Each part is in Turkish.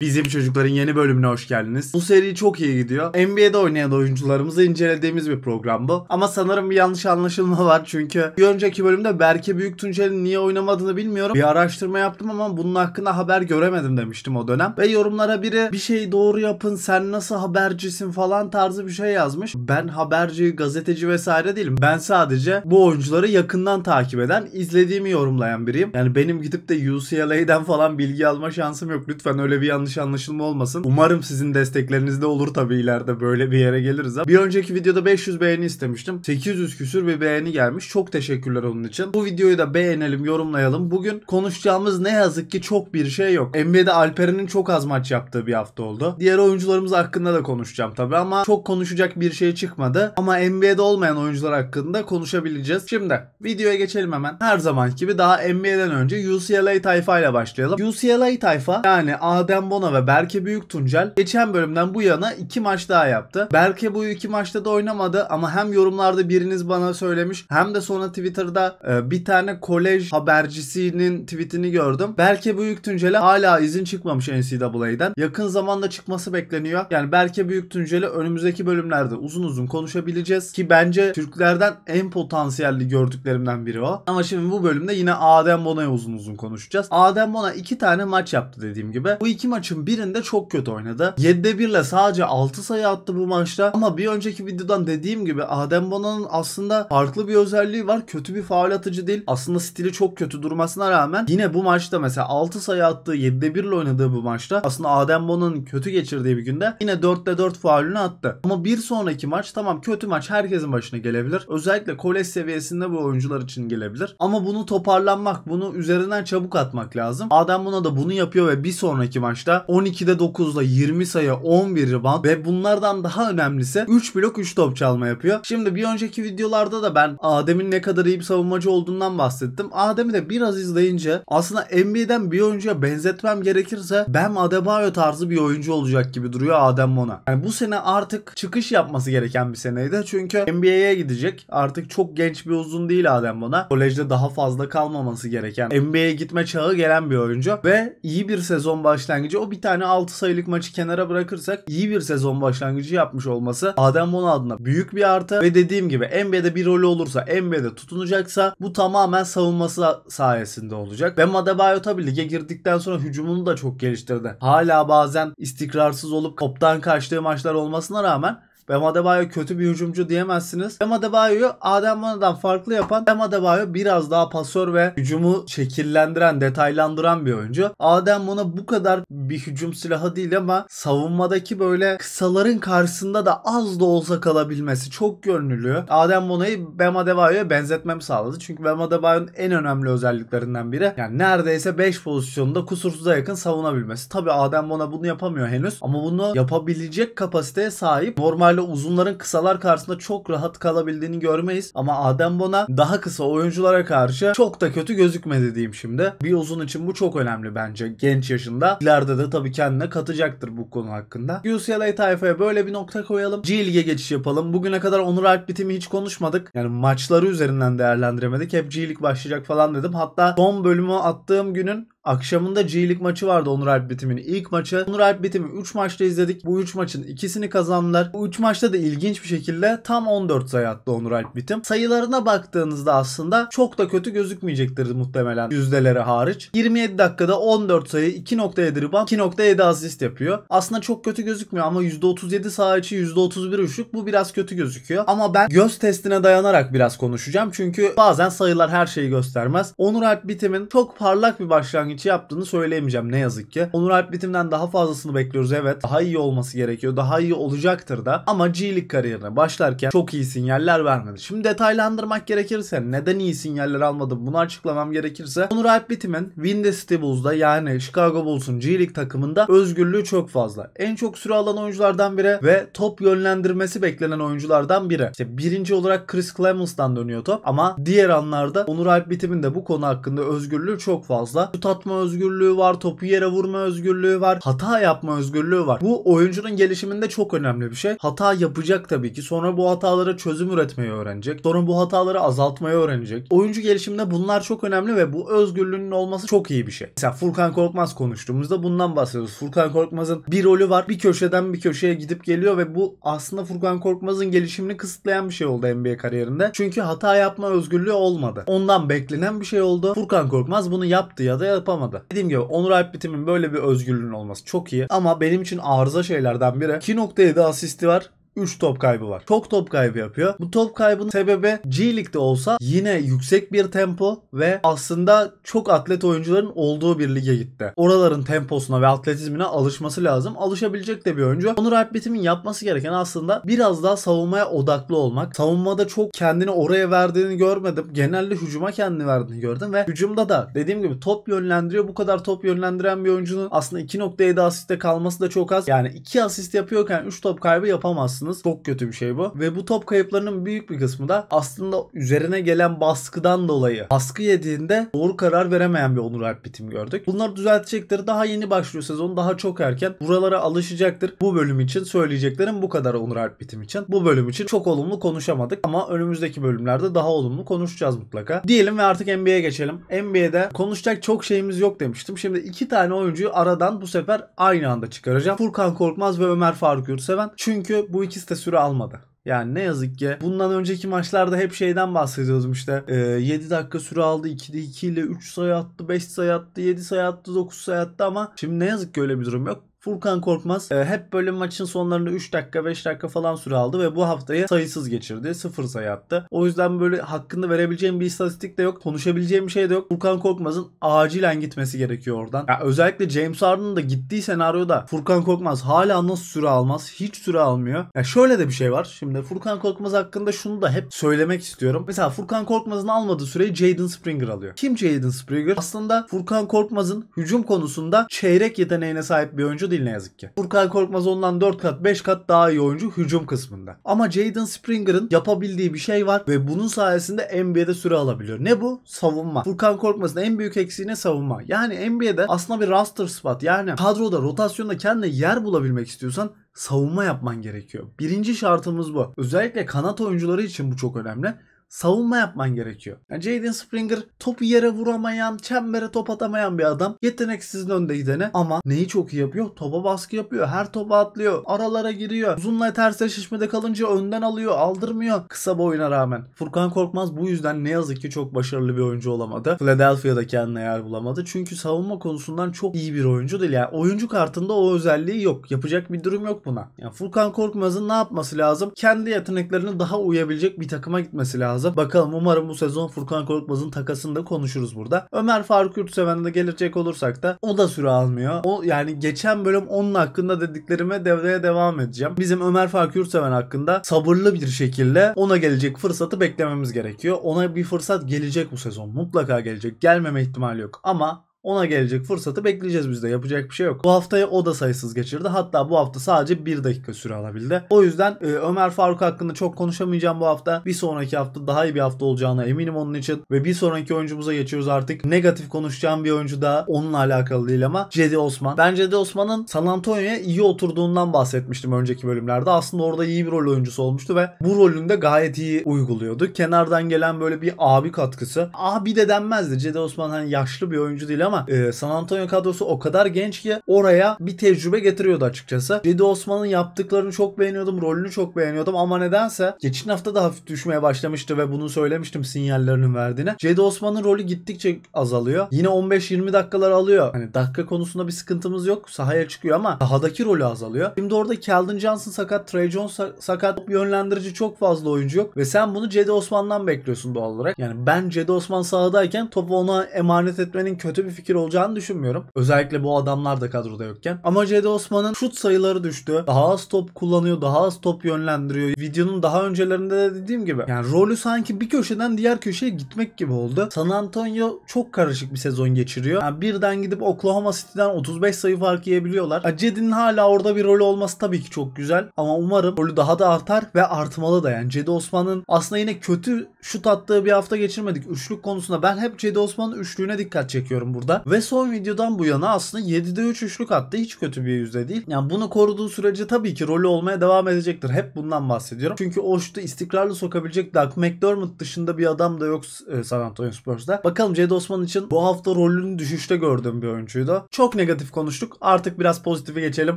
Bizim Çocukların yeni bölümüne hoş geldiniz. Bu seri çok iyi gidiyor. NBA'de oynayan oyuncularımızı incelediğimiz bir program bu. Ama sanırım bir yanlış anlaşılma var çünkü bir önceki bölümde Berke Büyüktunçel'in niye oynamadığını bilmiyorum. Bir araştırma yaptım ama bunun hakkında haber göremedim demiştim o dönem. Ve yorumlara biri bir şey doğru yapın sen nasıl habercisin falan tarzı bir şey yazmış. Ben haberci, gazeteci vesaire değilim. Ben sadece bu oyuncuları yakından takip eden, izlediğimi yorumlayan biriyim. Yani benim gidip de UCLA'den falan bilgi alma şansım yok. Lütfen öyle bir yanlış yanlış anlaşılma olmasın. Umarım sizin destekleriniz de olur tabii ileride böyle bir yere geliriz. Bir önceki videoda 500 beğeni istemiştim. 800 küsür bir beğeni gelmiş. Çok teşekkürler onun için. Bu videoyu da beğenelim, yorumlayalım. Bugün konuşacağımız ne yazık ki çok bir şey yok. NBA'de Alperen'in çok az maç yaptığı bir hafta oldu. Diğer oyuncularımız hakkında da konuşacağım tabii ama çok konuşacak bir şey çıkmadı. Ama NBA'de olmayan oyuncular hakkında konuşabileceğiz. Şimdi videoya geçelim hemen. Her zaman gibi daha NBA'den önce UCLA tayfa ile başlayalım. UCLA tayfa yani Adem Bon Bona ve Berke Büyük Tuncel geçen bölümden bu yana 2 maç daha yaptı. Berke bu 2 maçta da oynamadı ama hem yorumlarda biriniz bana söylemiş hem de sonra Twitter'da e, bir tane kolej habercisinin tweetini gördüm. Berke Büyük Tuncel'e hala izin çıkmamış NCAA'den. Yakın zamanda çıkması bekleniyor. Yani Berke Büyük Tuncel'i önümüzdeki bölümlerde uzun uzun konuşabileceğiz ki bence Türklerden en potansiyelli gördüklerimden biri o. Ama şimdi bu bölümde yine Adem Bona'ya uzun uzun konuşacağız. Adem Bona iki tane maç yaptı dediğim gibi. Bu iki maç maçın birinde çok kötü oynadı. 7'de 1 ile sadece 6 sayı attı bu maçta. Ama bir önceki videodan dediğim gibi Adem Bona'nın aslında farklı bir özelliği var. Kötü bir faul atıcı değil. Aslında stili çok kötü durmasına rağmen yine bu maçta mesela 6 sayı attığı 7'de 1 ile oynadığı bu maçta aslında Adem Bona'nın kötü geçirdiği bir günde yine 4'te 4 faulünü attı. Ama bir sonraki maç tamam kötü maç herkesin başına gelebilir. Özellikle kolej seviyesinde bu oyuncular için gelebilir. Ama bunu toparlanmak, bunu üzerinden çabuk atmak lazım. Adem Bona da bunu yapıyor ve bir sonraki maçta 12'de 9'la 20 sayı 11 rebound ve bunlardan daha önemlisi 3 blok 3 top çalma yapıyor. Şimdi bir önceki videolarda da ben Adem'in ne kadar iyi bir savunmacı olduğundan bahsettim. Adem'i de biraz izleyince aslında NBA'den bir oyuncuya benzetmem gerekirse Bam Adebayo tarzı bir oyuncu olacak gibi duruyor Adem Mona. Yani bu sene artık çıkış yapması gereken bir seneydi. Çünkü NBA'ye gidecek. Artık çok genç bir uzun değil Adem Mona. Kolejde daha fazla kalmaması gereken, NBA'ye gitme çağı gelen bir oyuncu ve iyi bir sezon başlangıcı. O bir tane 6 sayılık maçı kenara bırakırsak iyi bir sezon başlangıcı yapmış olması Adem Bono adına büyük bir artı ve dediğim gibi NBA'de bir rolü olursa NBA'de tutunacaksa bu tamamen savunması sayesinde olacak. Ve Madebayo tabi lige girdikten sonra hücumunu da çok geliştirdi. Hala bazen istikrarsız olup toptan kaçtığı maçlar olmasına rağmen Bam Adebayo kötü bir hücumcu diyemezsiniz. Bam Adebayo'yu Adem Vana'dan farklı yapan Bam Adebayo biraz daha pasör ve hücumu şekillendiren, detaylandıran bir oyuncu. Adem Vana bu kadar bir hücum silahı değil ama savunmadaki böyle kısaların karşısında da az da olsa kalabilmesi çok görünülüyor. Adem Vana'yı Bam Adebayo'ya benzetmem sağladı. Çünkü Bam Adebayo'nun en önemli özelliklerinden biri yani neredeyse 5 pozisyonda kusursuza yakın savunabilmesi. Tabi Adem Vana bunu yapamıyor henüz ama bunu yapabilecek kapasiteye sahip normal itibariyle uzunların kısalar karşısında çok rahat kalabildiğini görmeyiz. Ama Adem Bona daha kısa oyunculara karşı çok da kötü gözükmedi diyeyim şimdi. Bir uzun için bu çok önemli bence genç yaşında. İleride de tabii kendine katacaktır bu konu hakkında. UCLA tayfaya böyle bir nokta koyalım. G Lig'e geçiş yapalım. Bugüne kadar Onur Alp bitimi hiç konuşmadık. Yani maçları üzerinden değerlendiremedik. Hep G Lig başlayacak falan dedim. Hatta son bölümü attığım günün Akşamında G League maçı vardı Onur Alp Bitim'in ilk maçı. Onur Alp Bitim'i 3 maçta izledik. Bu 3 maçın ikisini kazandılar. Bu 3 maçta da ilginç bir şekilde tam 14 sayı attı Onur Alp Bitim. Sayılarına baktığınızda aslında çok da kötü gözükmeyecektir muhtemelen yüzdeleri hariç. 27 dakikada 14 sayı, 2.7 rebound, 2.7 asist yapıyor. Aslında çok kötü gözükmüyor ama %37 saha içi, %31 üçlük bu biraz kötü gözüküyor. Ama ben göz testine dayanarak biraz konuşacağım. Çünkü bazen sayılar her şeyi göstermez. Onur Alp Bitim'in çok parlak bir başlangıç içi yaptığını söyleyemeyeceğim ne yazık ki. Onur Alp Bitim'den daha fazlasını bekliyoruz evet. Daha iyi olması gerekiyor. Daha iyi olacaktır da. Ama G-League kariyerine başlarken çok iyi sinyaller vermedi. Şimdi detaylandırmak gerekirse neden iyi sinyaller almadım bunu açıklamam gerekirse Onur Alp Bitim'in Windy City Bulls'da yani Chicago Bulls'un G-League takımında özgürlüğü çok fazla. En çok süre alan oyunculardan biri ve top yönlendirmesi beklenen oyunculardan biri. İşte birinci olarak Chris Clemens'dan dönüyor top ama diğer anlarda Onur Alp Bitim'in de bu konu hakkında özgürlüğü çok fazla. Şut atma özgürlüğü var, topu yere vurma özgürlüğü var, hata yapma özgürlüğü var. Bu oyuncunun gelişiminde çok önemli bir şey. Hata yapacak tabii ki. Sonra bu hatalara çözüm üretmeyi öğrenecek. Sonra bu hataları azaltmayı öğrenecek. Oyuncu gelişiminde bunlar çok önemli ve bu özgürlüğünün olması çok iyi bir şey. Mesela Furkan Korkmaz konuştuğumuzda bundan bahsediyoruz. Furkan Korkmaz'ın bir rolü var. Bir köşeden bir köşeye gidip geliyor ve bu aslında Furkan Korkmaz'ın gelişimini kısıtlayan bir şey oldu NBA kariyerinde. Çünkü hata yapma özgürlüğü olmadı. Ondan beklenen bir şey oldu. Furkan Korkmaz bunu yaptı ya da yapamadı olamadı. Dediğim gibi Onur Alp bitimin böyle bir özgürlüğün olması çok iyi. Ama benim için arıza şeylerden biri 2.7 asisti var. 3 top kaybı var. Çok top kaybı yapıyor. Bu top kaybının sebebi G League'de olsa yine yüksek bir tempo ve aslında çok atlet oyuncuların olduğu bir lige gitti. Oraların temposuna ve atletizmine alışması lazım. Alışabilecek de bir oyuncu. Onur Alpbetim'in yapması gereken aslında biraz daha savunmaya odaklı olmak. Savunmada çok kendini oraya verdiğini görmedim. Genelde hücuma kendini verdiğini gördüm ve hücumda da dediğim gibi top yönlendiriyor. Bu kadar top yönlendiren bir oyuncunun aslında 2.7 asiste kalması da çok az. Yani 2 asist yapıyorken 3 top kaybı yapamazsın alamazsınız. Çok kötü bir şey bu. Ve bu top kayıplarının büyük bir kısmı da aslında üzerine gelen baskıdan dolayı baskı yediğinde doğru karar veremeyen bir Onur Alp bitim gördük. Bunları düzeltecektir. Daha yeni başlıyor sezon. Daha çok erken. Buralara alışacaktır. Bu bölüm için söyleyeceklerim bu kadar Onur Alp bitim için. Bu bölüm için çok olumlu konuşamadık ama önümüzdeki bölümlerde daha olumlu konuşacağız mutlaka. Diyelim ve artık NBA'ye geçelim. NBA'de konuşacak çok şeyimiz yok demiştim. Şimdi iki tane oyuncuyu aradan bu sefer aynı anda çıkaracağım. Furkan Korkmaz ve Ömer Faruk Yurtseven. Çünkü bu iki Jalgiris de süre almadı. Yani ne yazık ki bundan önceki maçlarda hep şeyden bahsediyordum işte e, ee, 7 dakika süre aldı 2'de 2 ile 3 sayı attı 5 sayı attı 7 sayı attı 9 sayı attı ama şimdi ne yazık ki öyle bir durum yok. Furkan Korkmaz e, hep böyle maçın sonlarında 3 dakika 5 dakika falan süre aldı ve bu haftayı sayısız geçirdi. Sıfır sayı attı. O yüzden böyle hakkını verebileceğim bir istatistik de yok. Konuşabileceğim bir şey de yok. Furkan Korkmaz'ın acilen gitmesi gerekiyor oradan. Ya özellikle James Harden'ın da gittiği senaryoda Furkan Korkmaz hala nasıl süre almaz? Hiç süre almıyor. Ya şöyle de bir şey var. Şimdi Furkan Korkmaz hakkında şunu da hep söylemek istiyorum. Mesela Furkan Korkmaz'ın almadığı süreyi Jaden Springer alıyor. Kim Jaden Springer? Aslında Furkan Korkmaz'ın hücum konusunda çeyrek yeteneğine sahip bir oyuncu değil değil ne yazık ki. Furkan Korkmaz ondan 4 kat 5 kat daha iyi oyuncu hücum kısmında. Ama Jaden Springer'ın yapabildiği bir şey var ve bunun sayesinde NBA'de süre alabiliyor. Ne bu? Savunma. Furkan Korkmaz'ın en büyük eksiği ne savunma. Yani NBA'de aslında bir roster spot yani kadroda rotasyonda kendine yer bulabilmek istiyorsan savunma yapman gerekiyor. Birinci şartımız bu. Özellikle kanat oyuncuları için bu çok önemli savunma yapman gerekiyor. Yani Jaden Springer topu yere vuramayan, çembere top atamayan bir adam. Yeteneksizin önde gidene ama neyi çok iyi yapıyor? Topa baskı yapıyor. Her topa atlıyor. Aralara giriyor. Uzunla ters eşleşmede kalınca önden alıyor. Aldırmıyor kısa boyuna rağmen. Furkan Korkmaz bu yüzden ne yazık ki çok başarılı bir oyuncu olamadı. Philadelphia'da kendine yer bulamadı. Çünkü savunma konusundan çok iyi bir oyuncu değil. Yani oyuncu kartında o özelliği yok. Yapacak bir durum yok buna. Yani Furkan Korkmaz'ın ne yapması lazım? Kendi yeteneklerini daha uyabilecek bir takıma gitmesi lazım lazım. Bakalım umarım bu sezon Furkan Korkmaz'ın takasında konuşuruz burada. Ömer Faruk Yurtseven'e gelecek olursak da o da süre almıyor. O yani geçen bölüm onun hakkında dediklerime devreye devam edeceğim. Bizim Ömer Faruk Yurtseven hakkında sabırlı bir şekilde ona gelecek fırsatı beklememiz gerekiyor. Ona bir fırsat gelecek bu sezon. Mutlaka gelecek. Gelmeme ihtimali yok. Ama ona gelecek fırsatı bekleyeceğiz biz de. Yapacak bir şey yok. Bu haftayı o da sayısız geçirdi. Hatta bu hafta sadece 1 dakika süre alabildi. O yüzden e, Ömer Faruk hakkında çok konuşamayacağım bu hafta. Bir sonraki hafta daha iyi bir hafta olacağına eminim onun için. Ve bir sonraki oyuncumuza geçiyoruz artık. Negatif konuşacağım bir oyuncu daha. Onunla alakalı değil ama Cedi Osman. Ben Cedi Osman'ın San Antonio'ya iyi oturduğundan bahsetmiştim önceki bölümlerde. Aslında orada iyi bir rol oyuncusu olmuştu ve bu rolünde gayet iyi uyguluyordu. Kenardan gelen böyle bir abi katkısı. Abi de denmezdi. Cedi Osman hani yaşlı bir oyuncu değil ama ama e, San Antonio kadrosu o kadar genç ki oraya bir tecrübe getiriyordu açıkçası. Cedi Osman'ın yaptıklarını çok beğeniyordum. Rolünü çok beğeniyordum ama nedense geçen hafta da hafif düşmeye başlamıştı ve bunu söylemiştim sinyallerinin verdiğini. Cedi Osman'ın rolü gittikçe azalıyor. Yine 15-20 dakikalar alıyor. Hani dakika konusunda bir sıkıntımız yok. Sahaya çıkıyor ama sahadaki rolü azalıyor. Şimdi orada Keldon Johnson sakat, Trey Jones sakat. Yönlendirici çok fazla oyuncu yok ve sen bunu Cedi Osman'dan bekliyorsun doğal olarak. Yani ben Cedi Osman sahadayken topu ona emanet etmenin kötü bir fikir olacağını düşünmüyorum. Özellikle bu adamlar da kadroda yokken. Ama Cedi Osman'ın şut sayıları düştü. Daha az top kullanıyor, daha az top yönlendiriyor. Videonun daha öncelerinde de dediğim gibi yani rolü sanki bir köşeden diğer köşeye gitmek gibi oldu. San Antonio çok karışık bir sezon geçiriyor. Yani birden gidip Oklahoma City'den 35 sayı fark yiyebiliyorlar. Cedi'nin hala orada bir rolü olması tabii ki çok güzel ama umarım rolü daha da artar ve artmalı da yani. Cedi Osman'ın aslında yine kötü şut attığı bir hafta geçirmedik. Üçlük konusunda ben hep Cedi Osman'ın üçlüğüne dikkat çekiyorum burada burada. Ve son videodan bu yana aslında 7'de 3 üçlük attı. Hiç kötü bir yüzde değil. Yani bunu koruduğu sürece tabii ki rolü olmaya devam edecektir. Hep bundan bahsediyorum. Çünkü o şutu istikrarlı sokabilecek Doug McDermott dışında bir adam da yok e, San Antonio Spurs'da. Bakalım Cedi Osman için bu hafta rolünü düşüşte gördüğüm bir oyuncuydu. Çok negatif konuştuk. Artık biraz pozitife geçelim.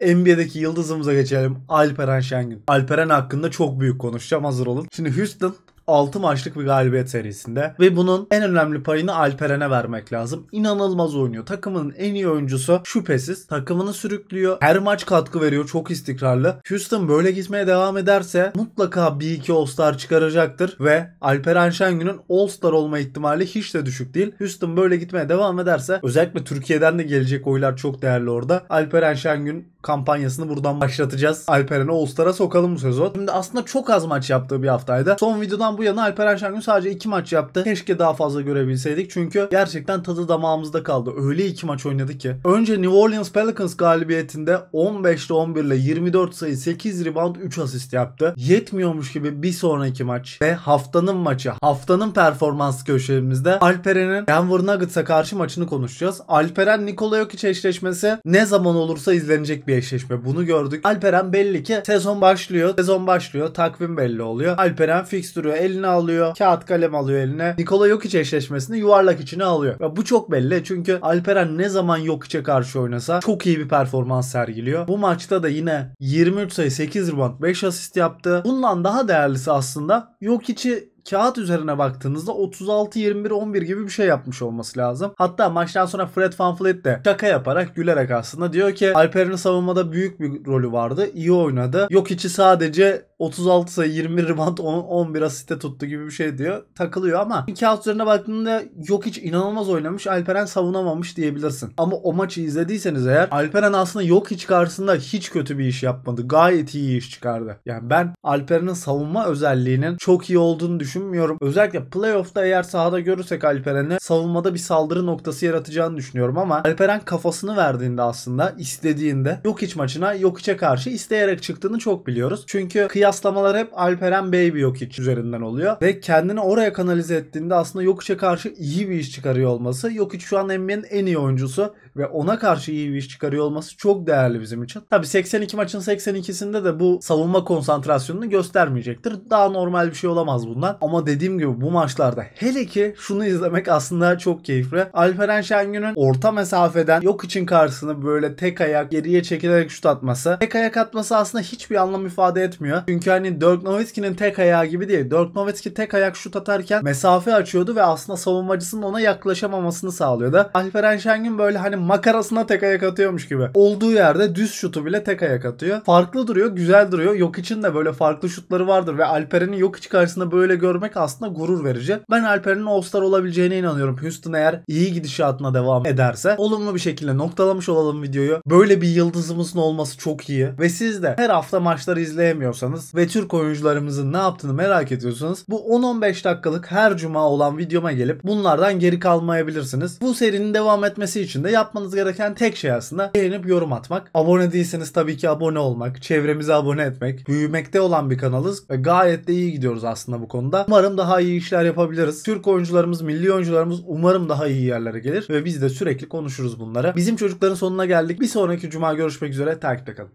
NBA'deki yıldızımıza geçelim. Alperen Şengün. Alperen hakkında çok büyük konuşacağım. Hazır olun. Şimdi Houston 6 maçlık bir galibiyet serisinde ve bunun en önemli payını Alperen'e vermek lazım. İnanılmaz oynuyor. Takımının en iyi oyuncusu şüphesiz. Takımını sürüklüyor. Her maç katkı veriyor. Çok istikrarlı. Houston böyle gitmeye devam ederse mutlaka bir iki All-Star çıkaracaktır ve Alperen Şengün'ün All-Star olma ihtimali hiç de düşük değil. Houston böyle gitmeye devam ederse özellikle Türkiye'den de gelecek oylar çok değerli orada. Alperen Şengün kampanyasını buradan başlatacağız. Alperen'i All-Star'a sokalım bu sezon. Şimdi aslında çok az maç yaptığı bir haftaydı. Son videodan bu yana Alperen Şengün sadece 2 maç yaptı. Keşke daha fazla görebilseydik. Çünkü gerçekten tadı damağımızda kaldı. Öyle 2 maç oynadı ki. Önce New Orleans Pelicans galibiyetinde 15'te 11 ile 24 sayı 8 rebound 3 asist yaptı. Yetmiyormuş gibi bir sonraki maç ve haftanın maçı, haftanın performans köşemizde Alperen'in Denver Nuggets'a karşı maçını konuşacağız. Alperen Nikola Jokic eşleşmesi ne zaman olursa izlenecek bir eşleşme. Bunu gördük. Alperen belli ki sezon başlıyor. Sezon başlıyor. Takvim belli oluyor. Alperen fix duruyor eline alıyor. Kağıt kalem alıyor eline. Nikola Jokic eşleşmesini yuvarlak içine alıyor. Ya bu çok belli çünkü Alperen ne zaman Jokic'e karşı oynasa çok iyi bir performans sergiliyor. Bu maçta da yine 23 sayı 8 rebound 5 asist yaptı. Bundan daha değerlisi aslında Jokic'i kağıt üzerine baktığınızda 36-21-11 gibi bir şey yapmış olması lazım. Hatta maçtan sonra Fred VanVleet de şaka yaparak gülerek aslında diyor ki Alperen'in savunmada büyük bir rolü vardı. iyi oynadı. Yok içi sadece 36 sayı 21 rebound 11 asiste tuttu gibi bir şey diyor. Takılıyor ama kağıt üzerine baktığında yok hiç inanılmaz oynamış. Alperen savunamamış diyebilirsin. Ama o maçı izlediyseniz eğer Alperen aslında yok hiç karşısında hiç kötü bir iş yapmadı. Gayet iyi iş çıkardı. Yani ben Alperen'in savunma özelliğinin çok iyi olduğunu düşünmüyorum. Özellikle playoff'ta eğer sahada görürsek Alperen'i savunmada bir saldırı noktası yaratacağını düşünüyorum ama Alperen kafasını verdiğinde aslında istediğinde yok hiç maçına yok içe karşı isteyerek çıktığını çok biliyoruz. Çünkü kıyas kıyaslamalar hep Alperen Baby yok hiç üzerinden oluyor. Ve kendini oraya kanalize ettiğinde aslında Jokic'e karşı iyi bir iş çıkarıyor olması. Jokic şu an NBA'nin en iyi oyuncusu ve ona karşı iyi bir iş çıkarıyor olması çok değerli bizim için. Tabi 82 maçın 82'sinde de bu savunma konsantrasyonunu göstermeyecektir. Daha normal bir şey olamaz bundan. Ama dediğim gibi bu maçlarda hele ki şunu izlemek aslında çok keyifli. Alperen Şengün'ün orta mesafeden yok için karşısını böyle tek ayak geriye çekilerek şut atması. Tek ayak atması aslında hiçbir anlam ifade etmiyor. Çünkü hani Dirk Nowitzki'nin tek ayağı gibi değil. Dirk Nowitzki tek ayak şut atarken mesafe açıyordu ve aslında savunmacısının ona yaklaşamamasını sağlıyordu. Alperen Şengün böyle hani makarasına tek ayak atıyormuş gibi. Olduğu yerde düz şutu bile tek ayak atıyor. Farklı duruyor, güzel duruyor. Yok için de böyle farklı şutları vardır ve Alperen'i yok iç karşısında böyle görmek aslında gurur verici. Ben Alperen'in All-Star olabileceğine inanıyorum. Houston eğer iyi gidişatına devam ederse olumlu bir şekilde noktalamış olalım videoyu. Böyle bir yıldızımızın olması çok iyi ve siz de her hafta maçları izleyemiyorsanız ve Türk oyuncularımızın ne yaptığını merak ediyorsanız bu 10-15 dakikalık her cuma olan videoma gelip bunlardan geri kalmayabilirsiniz. Bu serinin devam etmesi için de yap yapmanız gereken tek şey aslında beğenip yorum atmak. Abone değilseniz tabii ki abone olmak, çevremize abone etmek. Büyümekte olan bir kanalız ve gayet de iyi gidiyoruz aslında bu konuda. Umarım daha iyi işler yapabiliriz. Türk oyuncularımız, milli oyuncularımız umarım daha iyi yerlere gelir ve biz de sürekli konuşuruz bunları. Bizim çocukların sonuna geldik. Bir sonraki cuma görüşmek üzere. Takipte kalın.